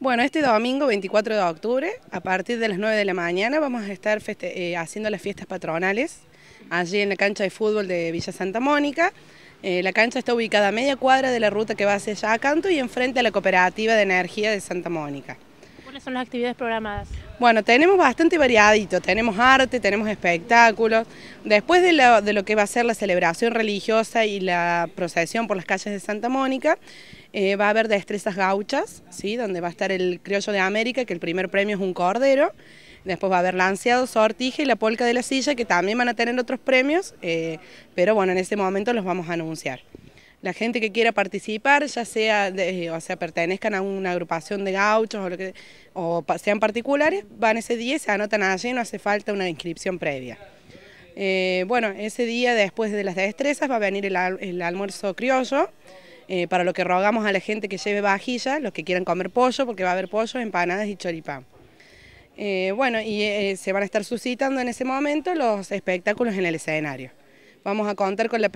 Bueno, este domingo 24 de octubre, a partir de las 9 de la mañana, vamos a estar eh, haciendo las fiestas patronales allí en la cancha de fútbol de Villa Santa Mónica. Eh, la cancha está ubicada a media cuadra de la ruta que va hacia canto y enfrente a la cooperativa de energía de Santa Mónica. ¿Cuáles son las actividades programadas? Bueno, tenemos bastante variadito, tenemos arte, tenemos espectáculos. Después de de lo que va a ser la celebración religiosa y la procesión por las calles de Santa Mónica, eh, va a haber destrezas gauchas, ¿sí? donde va a estar el criollo de América, que el primer premio es un cordero. Después va a haber lanceado, sortija y la polca de la silla, que también van a tener otros premios, eh, pero bueno, en ese momento los vamos a anunciar. La gente que quiera participar, ya sea, eh, o sea, pertenezcan a una agrupación de gauchos o, que, sean particulares, van ese día y se anotan allí, no hace falta una inscripción previa. bueno, ese día después de las destrezas va a venir el almuerzo criollo, eh, para lo que rogamos a la gente que lleve vajilla, los que quieran comer pollo, porque va a haber pollo, empanadas y choripán. Eh, bueno, y eh, se van a estar suscitando en ese momento los espectáculos en el escenario. Vamos a contar con la,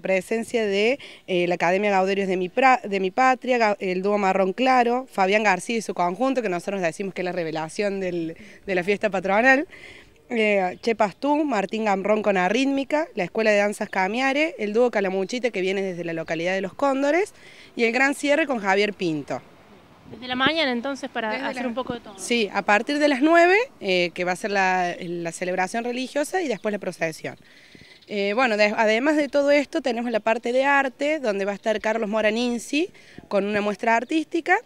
presencia de la Academia Gauderios de mi, de mi Patria, el dúo Marrón Claro, Fabián García y su conjunto, que nosotros decimos que es la revelación de la fiesta patronal eh, Che Pastú, Martín Gambrón con Arrítmica, la Escuela de Danzas Camiare, el dúo Calamuchite que viene desde la localidad de Los Cóndores y el gran cierre con Javier Pinto. Desde la mañana entonces para hacer un poco de todo. Sí, a partir de las 9, eh, que va a ser la, celebración religiosa y después la procesión. Eh, bueno, además de todo esto tenemos la parte de arte, donde va a estar Carlos Moraninci con una muestra artística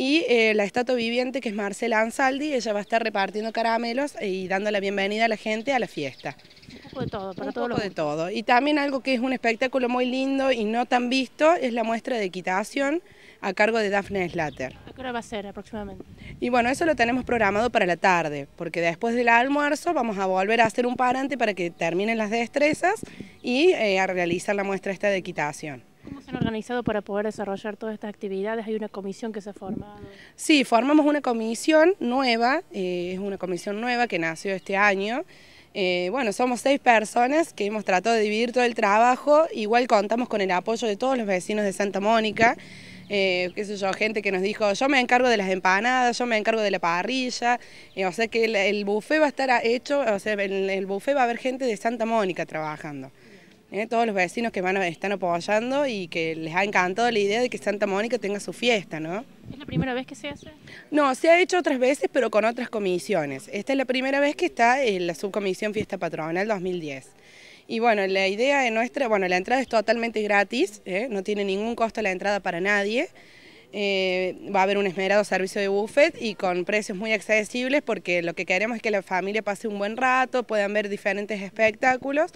y eh, la estatua viviente que es Marcela Ansaldi, ella va a estar repartiendo caramelos eh, y dando la bienvenida a la gente a la fiesta. Un poco de todo, para un poco de todo. Y también algo que es un espectáculo muy lindo y no tan visto es la muestra de equitación a cargo de Daphne Slater. ¿A hora va a ser aproximadamente? Y bueno, eso lo tenemos programado para la tarde, porque después del almuerzo vamos a volver a hacer un parante para que terminen las destrezas y eh, a realizar la muestra esta de equitación organizado para poder desarrollar todas estas actividades? ¿Hay una comisión que se ha formado? Sí, formamos una comisión nueva, eh, es una comisión nueva que nació este año. Eh, bueno, somos seis personas que hemos tratado de dividir todo el trabajo, igual contamos con el apoyo de todos los vecinos de Santa Mónica, eh, qué sé yo, gente que nos dijo, yo me encargo de las empanadas, yo me encargo de la parrilla, eh, o sea que el, el, buffet va a estar hecho, o sea, en el buffet va a haber gente de Santa Mónica trabajando. ¿eh? todos los vecinos que van están apoyando y que les ha encantado la idea de que Santa Mónica tenga su fiesta, ¿no? ¿Es la primera vez que se hace? No, se ha hecho otras veces, pero con otras comisiones. Esta es la primera vez que está en la subcomisión Fiesta Patronal 2010. Y bueno, la idea de nuestra, bueno, la entrada es totalmente gratis, ¿eh? no tiene ningún costo la entrada para nadie. Eh, va a haber un esmerado servicio de buffet y con precios muy accesibles porque lo que queremos es que la familia pase un buen rato, puedan ver diferentes espectáculos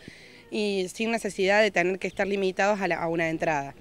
y sin necesidad de tener que estar limitados a, a una entrada.